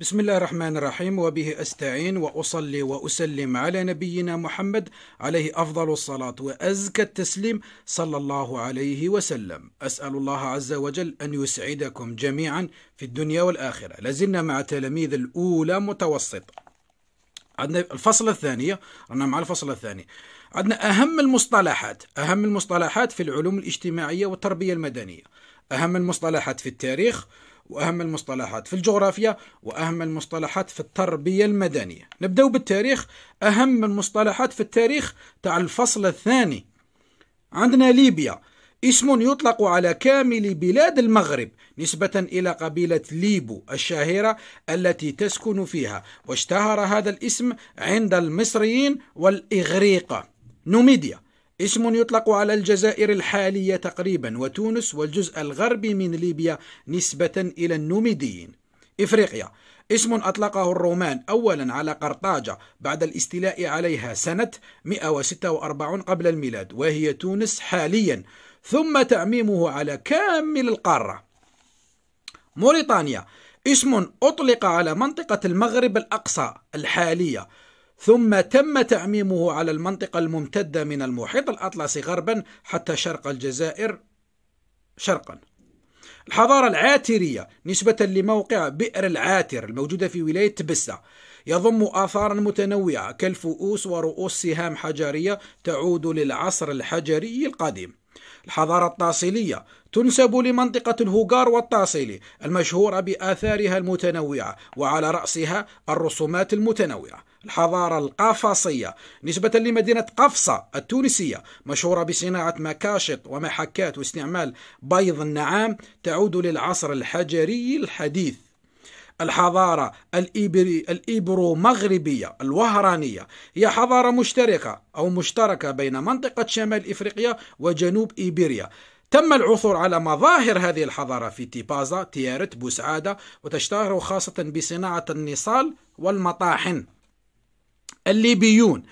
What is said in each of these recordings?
بسم الله الرحمن الرحيم وبه استعين واصلي واسلم على نبينا محمد عليه افضل الصلاه وازكى التسليم صلى الله عليه وسلم. اسال الله عز وجل ان يسعدكم جميعا في الدنيا والاخره. لازلنا مع تلاميذ الاولى متوسط. عندنا الفصل الثاني رانا مع الفصل الثاني. عندنا اهم المصطلحات، اهم المصطلحات في العلوم الاجتماعيه والتربيه المدنيه. أهم المصطلحات في التاريخ وأهم المصطلحات في الجغرافيا وأهم المصطلحات في التربية المدنية نبدأ بالتاريخ أهم المصطلحات في التاريخ تاع الفصل الثاني عندنا ليبيا اسم يطلق على كامل بلاد المغرب نسبة إلى قبيلة ليبو الشهيرة التي تسكن فيها واشتهر هذا الاسم عند المصريين والإغريق نوميديا اسم يطلق على الجزائر الحالية تقريبا وتونس والجزء الغربي من ليبيا نسبة إلى النوميديين إفريقيا اسم أطلقه الرومان أولا على قرطاجة بعد الاستيلاء عليها سنة 146 قبل الميلاد وهي تونس حاليا ثم تعميمه على كامل القارة موريتانيا اسم أطلق على منطقة المغرب الأقصى الحالية ثم تم تعميمه على المنطقة الممتدة من المحيط الأطلسي غربا حتى شرق الجزائر شرقا الحضارة العاترية نسبة لموقع بئر العاتر الموجودة في ولاية تبسة يضم آثارا متنوعة كالفؤوس ورؤوس سهام حجرية تعود للعصر الحجري القديم الحضارة التاصيلية تنسب لمنطقة الهوغار والتاصيلي المشهورة بآثارها المتنوعة وعلى رأسها الرسومات المتنوعة الحضارة القفصية نسبة لمدينة قفصة التونسية مشهورة بصناعة مكاشط ومحكات واستعمال بيض النعام تعود للعصر الحجري الحديث الحضارة الإيبرو مغربية الوهرانية هي حضارة مشتركة أو مشتركة بين منطقة شمال إفريقيا وجنوب إيبيريا تم العثور على مظاهر هذه الحضارة في تيبازا، تيارت، بوسعادة وتشتهر خاصة بصناعة النصال والمطاحن الليبيون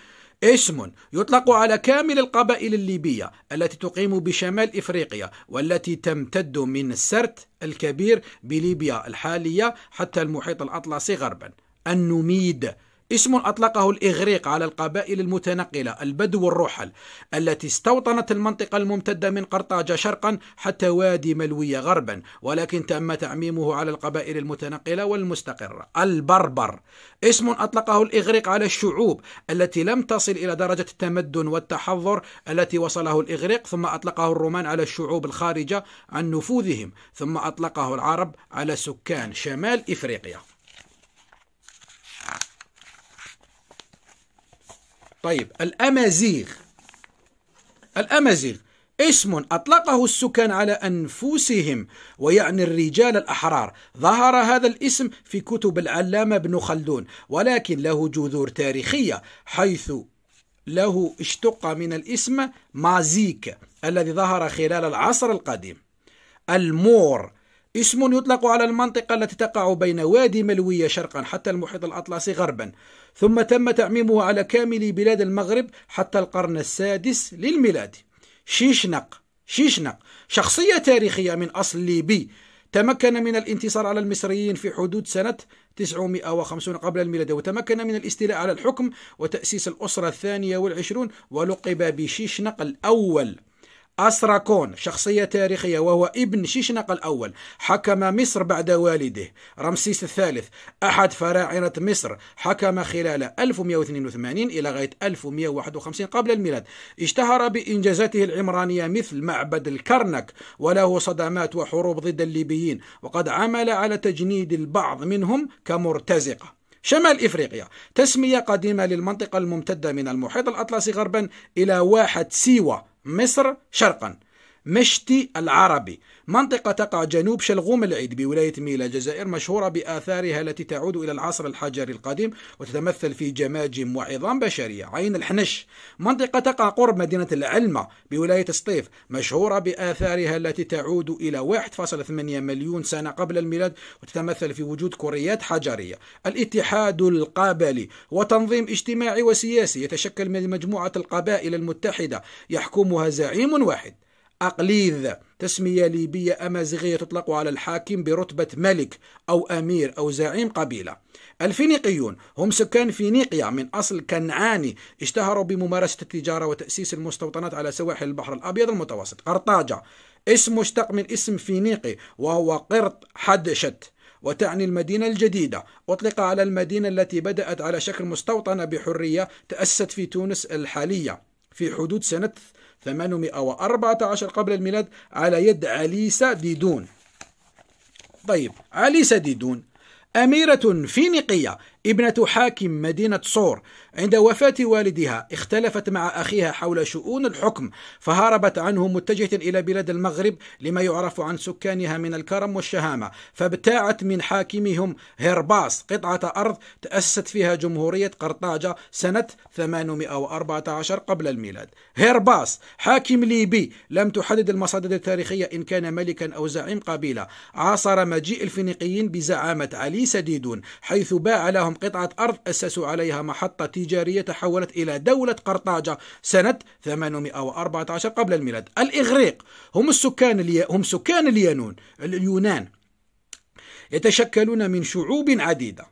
اسم يطلق على كامل القبائل الليبية التي تقيم بشمال إفريقيا والتي تمتد من السرت الكبير بليبيا الحالية حتى المحيط الأطلسي غربا النوميد اسم أطلقه الإغريق على القبائل المتنقلة البدو الرحل التي استوطنت المنطقة الممتدة من قرطاجة شرقا حتى وادي ملوية غربا ولكن تم تعميمه على القبائل المتنقلة والمستقرة البربر اسم أطلقه الإغريق على الشعوب التي لم تصل إلى درجة التمدن والتحضر التي وصله الإغريق ثم أطلقه الرومان على الشعوب الخارجة عن نفوذهم ثم أطلقه العرب على سكان شمال إفريقيا طيب الأمازيغ الأمازيغ اسم أطلقه السكان على أنفسهم ويعني الرجال الأحرار ظهر هذا الاسم في كتب العلامة ابن خلدون ولكن له جذور تاريخية حيث له اشتق من الاسم مازيك الذي ظهر خلال العصر القديم المور اسم يطلق على المنطقة التي تقع بين وادي ملوية شرقا حتى المحيط الأطلسي غربا ثم تم تعميمه على كامل بلاد المغرب حتى القرن السادس للميلاد شيشنق شيشنق شخصية تاريخية من أصل ليبي تمكن من الانتصار على المصريين في حدود سنة 950 قبل الميلاد وتمكن من الاستيلاء على الحكم وتأسيس الأسرة الثانية والعشرون ولقب بشيشنق الأول أسراكون شخصية تاريخية وهو ابن شيشنق الأول حكم مصر بعد والده رمسيس الثالث أحد فراعنة مصر حكم خلال 1182 إلى غاية 1151 قبل الميلاد اشتهر بإنجازاته العمرانية مثل معبد الكرنك وله صدمات وحروب ضد الليبيين وقد عمل على تجنيد البعض منهم كمرتزقه شمال افريقيا تسميه قديمه للمنطقه الممتده من المحيط الاطلسي غربا الى واحه سيوا مصر شرقا مشتي العربي منطقة تقع جنوب شلغوم العيد بولاية ميلا الجزائر مشهورة بآثارها التي تعود إلى العصر الحجري القديم وتتمثل في جماجم وعظام بشرية عين الحنش منطقة تقع قرب مدينة العلمة بولاية سطيف مشهورة بآثارها التي تعود إلى 1.8 مليون سنة قبل الميلاد وتتمثل في وجود كريات حجرية الاتحاد القبلي وتنظيم اجتماعي وسياسي يتشكل من مجموعة القبائل المتحدة يحكمها زعيم واحد أقليذ تسمية ليبية أمازيغية تطلق على الحاكم برتبة ملك أو أمير أو زعيم قبيلة الفينيقيون هم سكان فينيقيا من أصل كنعاني اشتهروا بممارسة التجارة وتأسيس المستوطنات على سواحل البحر الأبيض المتوسط قرطاجة اسم مشتق من اسم فينيقي وهو قرط حدشت وتعني المدينة الجديدة أطلق على المدينة التي بدأت على شكل مستوطنة بحرية تأسست في تونس الحالية في حدود سنة 814 قبل الميلاد على يد عليسة ديدون طيب عليسة ديدون أميرة فينيقية ابنة حاكم مدينة صور عند وفاة والدها اختلفت مع أخيها حول شؤون الحكم فهربت عنه متجهة إلى بلاد المغرب لما يعرف عن سكانها من الكرم والشهامة فابتاعت من حاكمهم هرباس قطعة أرض تأسست فيها جمهورية قرطاجة سنة 814 قبل الميلاد هرباس حاكم ليبي لم تحدد المصادر التاريخية إن كان ملكا أو زعيم قبيلة عاصر مجيء الفينيقيين بزعامة علي سديدون حيث باع لهم لهم قطعة أرض أسسوا عليها محطة تجارية تحولت إلى دولة قرطاجة سنة 814 قبل الميلاد الإغريق هم السكان الي... هم سكان اليانون اليونان يتشكلون من شعوب عديدة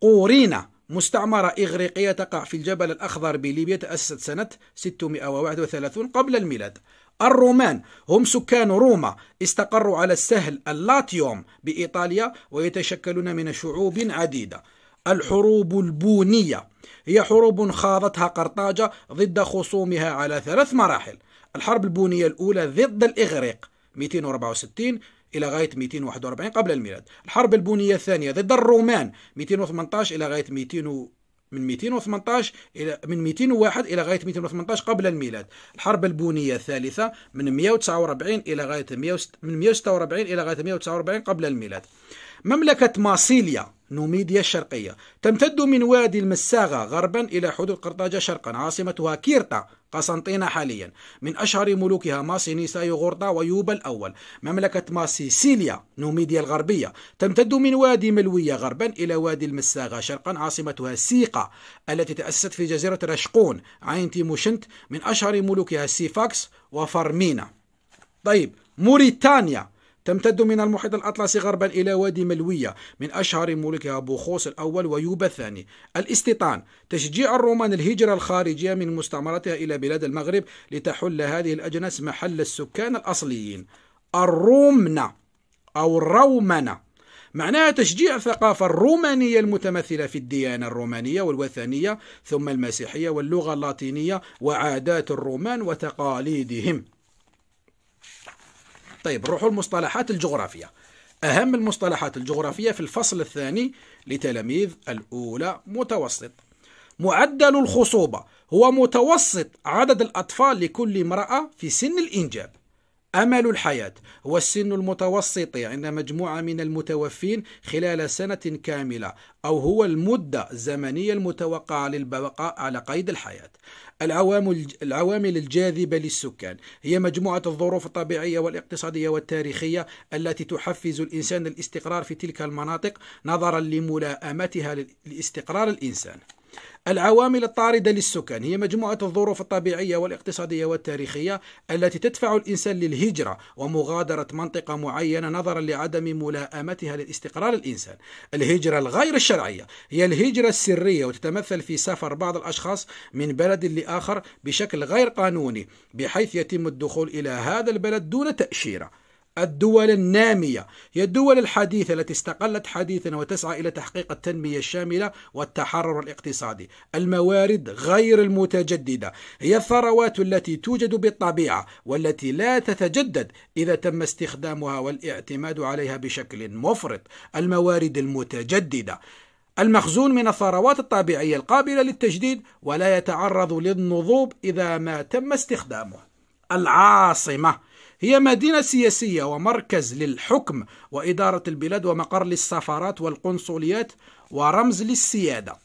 قورينا مستعمرة إغريقية تقع في الجبل الأخضر بليبيا تأسست سنة 631 قبل الميلاد الرومان هم سكان روما استقروا على السهل اللاتيوم بإيطاليا ويتشكلون من شعوب عديدة الحروب البونية هي حروب خاضتها قرطاجة ضد خصومها على ثلاث مراحل الحرب البونية الأولى ضد الإغريق 264 إلى غاية 241 قبل الميلاد الحرب البونية الثانية ضد الرومان 218 إلى غاية 200 من 218 إلى من 201 إلى غاية 218 قبل الميلاد الحرب البونية الثالثة من 149 إلى غاية 100 من 146 إلى غاية 149 قبل الميلاد مملكة ماسيليا نوميديا الشرقية تمتد من وادي المساغة غربا إلى حدود قرطاجة شرقا عاصمتها كيرتا قسنطينة حاليا من أشهر ملوكها ماسينيسا يغورتا ويوبا الأول مملكة ماسيسيليا نوميديا الغربية تمتد من وادي ملوية غربا إلى وادي المساغة شرقا عاصمتها سيقا التي تأسست في جزيرة رشقون عين تيموشنت من أشهر ملوكها سيفاكس وفرمينا طيب موريتانيا تمتد من المحيط الأطلسي غربا إلى وادي ملوية من أشهر ملوكها بوخوس الأول ويوبا الثاني الاستيطان تشجيع الرومان الهجرة الخارجية من مستعمراتها إلى بلاد المغرب لتحل هذه الأجناس محل السكان الأصليين الرومنة أو الرومنة معناها تشجيع الثقافة الرومانية المتمثلة في الديانة الرومانية والوثنية ثم المسيحية واللغة اللاتينية وعادات الرومان وتقاليدهم طيب نروحوا المصطلحات الجغرافية أهم المصطلحات الجغرافية في الفصل الثاني لتلاميذ الأولى متوسط معدل الخصوبة هو متوسط عدد الأطفال لكل امرأة في سن الإنجاب أمل الحياة هو السن المتوسط عند مجموعة من المتوفين خلال سنة كاملة أو هو المدة الزمنية المتوقعة للبقاء على قيد الحياة العوامل الجاذبة للسكان هي مجموعة الظروف الطبيعية والاقتصادية والتاريخية التي تحفز الإنسان الاستقرار في تلك المناطق نظرا لملائمتها لاستقرار الإنسان العوامل الطاردة للسكان هي مجموعة الظروف الطبيعية والاقتصادية والتاريخية التي تدفع الإنسان للهجرة ومغادرة منطقة معينة نظرا لعدم ملائمتها للاستقرار الإنسان الهجرة الغير الشرعية هي الهجرة السرية وتتمثل في سفر بعض الأشخاص من بلد لآخر بشكل غير قانوني بحيث يتم الدخول إلى هذا البلد دون تأشيرة الدول النامية هي الدول الحديثة التي استقلت حديثا وتسعى إلى تحقيق التنمية الشاملة والتحرر الاقتصادي الموارد غير المتجددة هي الثروات التي توجد بالطبيعة والتي لا تتجدد إذا تم استخدامها والاعتماد عليها بشكل مفرط الموارد المتجددة المخزون من الثروات الطبيعية القابلة للتجديد ولا يتعرض للنضوب إذا ما تم استخدامه العاصمة هي مدينة سياسية ومركز للحكم وإدارة البلاد ومقر للسفارات والقنصليات ورمز للسيادة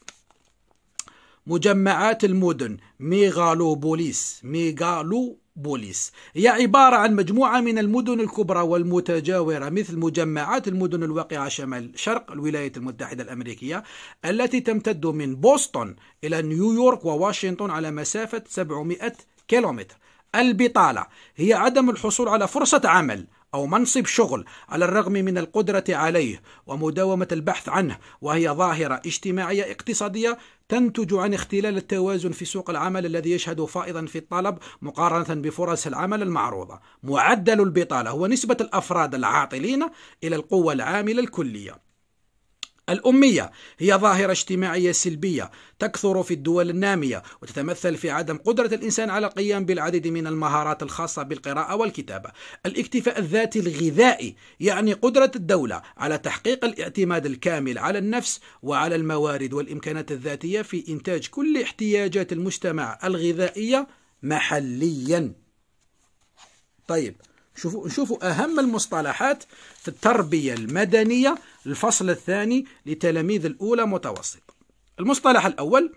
مجمعات المدن ميغالوبوليس ميغالو بوليس هي عبارة عن مجموعة من المدن الكبرى والمتجاورة مثل مجمعات المدن الواقعة شمال شرق الولايات المتحدة الأمريكية التي تمتد من بوسطن إلى نيويورك وواشنطن على مسافة 700 كيلومتر البطالة هي عدم الحصول على فرصة عمل أو منصب شغل على الرغم من القدرة عليه ومداومة البحث عنه وهي ظاهرة اجتماعية اقتصادية تنتج عن اختلال التوازن في سوق العمل الذي يشهد فائضا في الطلب مقارنة بفرص العمل المعروضة معدل البطالة هو نسبة الأفراد العاطلين إلى القوة العاملة الكلية الأمية هي ظاهرة اجتماعية سلبية تكثر في الدول النامية وتتمثل في عدم قدرة الإنسان على القيام بالعديد من المهارات الخاصة بالقراءة والكتابة. الاكتفاء الذاتي الغذائي يعني قدرة الدولة على تحقيق الاعتماد الكامل على النفس وعلى الموارد والإمكانات الذاتية في إنتاج كل احتياجات المجتمع الغذائية محليا. طيب شوفوا نشوفوا أهم المصطلحات في التربية المدنية الفصل الثاني لتلاميذ الأولى متوسط المصطلح الأول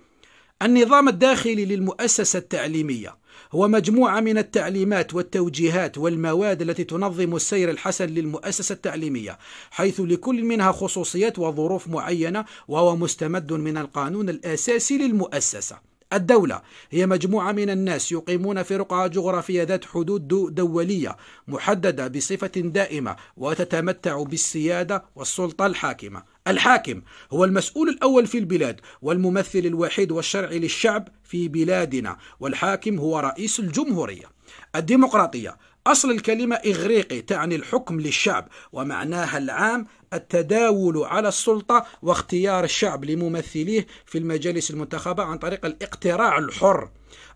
النظام الداخلي للمؤسسة التعليمية هو مجموعة من التعليمات والتوجيهات والمواد التي تنظم السير الحسن للمؤسسة التعليمية، حيث لكل منها خصوصيات وظروف معينة، وهو مستمد من القانون الأساسي للمؤسسة. الدولة هي مجموعة من الناس يقيمون في رقعة جغرافية ذات حدود دولية محددة بصفة دائمة وتتمتع بالسيادة والسلطة الحاكمة. الحاكم هو المسؤول الأول في البلاد والممثل الوحيد والشرعي للشعب في بلادنا، والحاكم هو رئيس الجمهورية. الديمقراطية أصل الكلمة إغريقي تعني الحكم للشعب ومعناها العام التداول على السلطة واختيار الشعب لممثليه في المجالس المنتخبة عن طريق الاقتراع الحر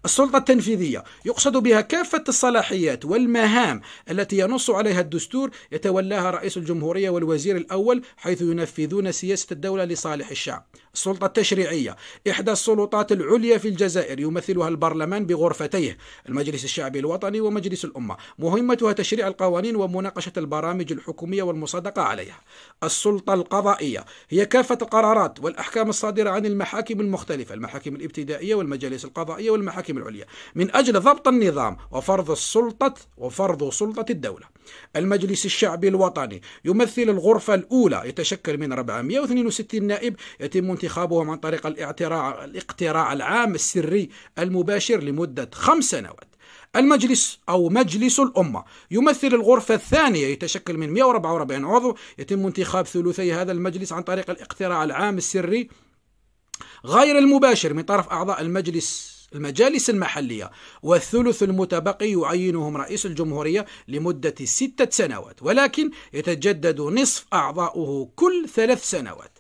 السلطة التنفيذية يقصد بها كافة الصلاحيات والمهام التي ينص عليها الدستور يتولاها رئيس الجمهورية والوزير الأول حيث ينفذون سياسة الدولة لصالح الشعب. السلطة التشريعية إحدى السلطات العليا في الجزائر يمثلها البرلمان بغرفتيه المجلس الشعبي الوطني ومجلس الأمة. مهمتها تشريع القوانين ومناقشة البرامج الحكومية والمصادقة عليها. السلطة القضائية هي كافة القرارات والأحكام الصادرة عن المحاكم المختلفة، المحاكم الابتدائية والمجالس القضائية والمجالس المحاكم العليا من أجل ضبط النظام وفرض السلطة وفرض سلطة الدولة المجلس الشعبي الوطني يمثل الغرفة الأولى يتشكل من 462 نائب يتم انتخابهم عن طريق الاقتراع العام السري المباشر لمدة خمس سنوات المجلس أو مجلس الأمة يمثل الغرفة الثانية يتشكل من 144 عضو يتم انتخاب ثلثي هذا المجلس عن طريق الاقتراع العام السري غير المباشر من طرف أعضاء المجلس المجالس المحلية والثلث المتبقي يعينهم رئيس الجمهورية لمدة ستة سنوات ولكن يتجدد نصف أعضاؤه كل ثلاث سنوات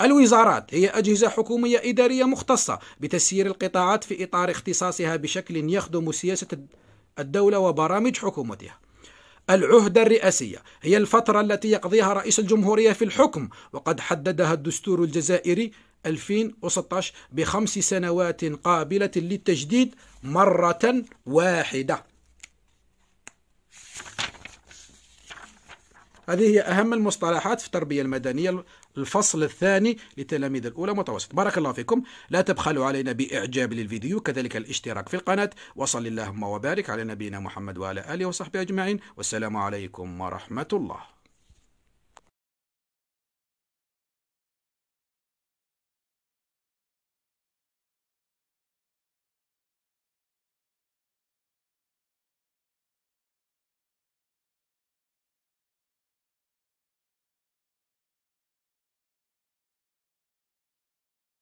الوزارات هي أجهزة حكومية إدارية مختصة بتسيير القطاعات في إطار اختصاصها بشكل يخدم سياسة الدولة وبرامج حكومتها العهدة الرئاسية هي الفترة التي يقضيها رئيس الجمهورية في الحكم وقد حددها الدستور الجزائري 2016 بخمس سنوات قابلة للتجديد مرة واحدة هذه هي أهم المصطلحات في التربية المدنية الفصل الثاني لتلاميذ الأولى متوسط بارك الله فيكم لا تبخلوا علينا بإعجاب للفيديو كذلك الاشتراك في القناة وصل اللهم وبارك على نبينا محمد وعلى آله وصحبه أجمعين والسلام عليكم ورحمة الله